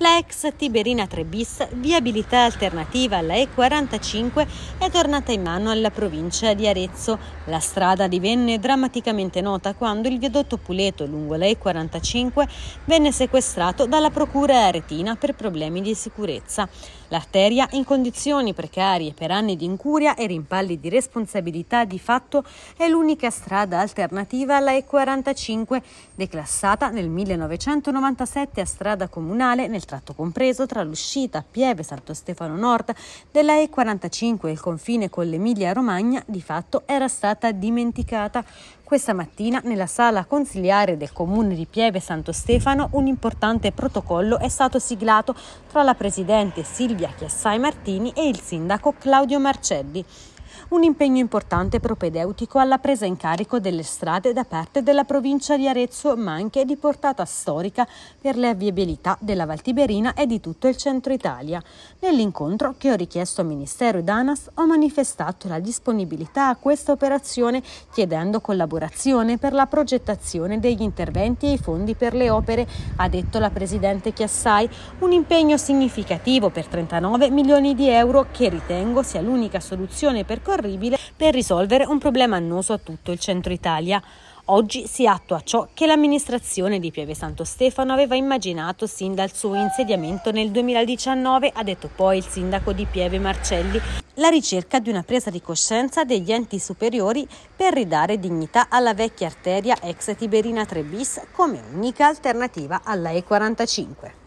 La ex Tiberina 3 bis, viabilità alternativa alla E45, è tornata in mano alla provincia di Arezzo. La strada divenne drammaticamente nota quando il viadotto Puleto lungo la E45 venne sequestrato dalla procura aretina per problemi di sicurezza. L'arteria, in condizioni precarie per anni di incuria e rimpalli di responsabilità di fatto, è l'unica strada alternativa alla E45, declassata nel 1997 a strada comunale nel tratto compreso tra l'uscita Pieve Santo Stefano Nord della E45 e il confine con l'Emilia Romagna di fatto era stata dimenticata. Questa mattina nella sala consiliare del comune di Pieve Santo Stefano un importante protocollo è stato siglato tra la presidente Silvia Chiassai Martini e il sindaco Claudio Marcelli. Un impegno importante propedeutico alla presa in carico delle strade da parte della provincia di Arezzo, ma anche di portata storica per le avviabilità della Valtiberina e di tutto il centro Italia. Nell'incontro che ho richiesto al Ministero ed ho manifestato la disponibilità a questa operazione chiedendo collaborazione per la progettazione degli interventi e i fondi per le opere, ha detto la Presidente Chiassai, un impegno significativo per 39 milioni di euro che ritengo sia l'unica soluzione per impercorribile per risolvere un problema annoso a tutto il centro Italia. Oggi si attua ciò che l'amministrazione di Pieve Santo Stefano aveva immaginato sin dal suo insediamento nel 2019, ha detto poi il sindaco di Pieve Marcelli, la ricerca di una presa di coscienza degli enti superiori per ridare dignità alla vecchia arteria ex Tiberina 3 bis come unica alternativa alla E45.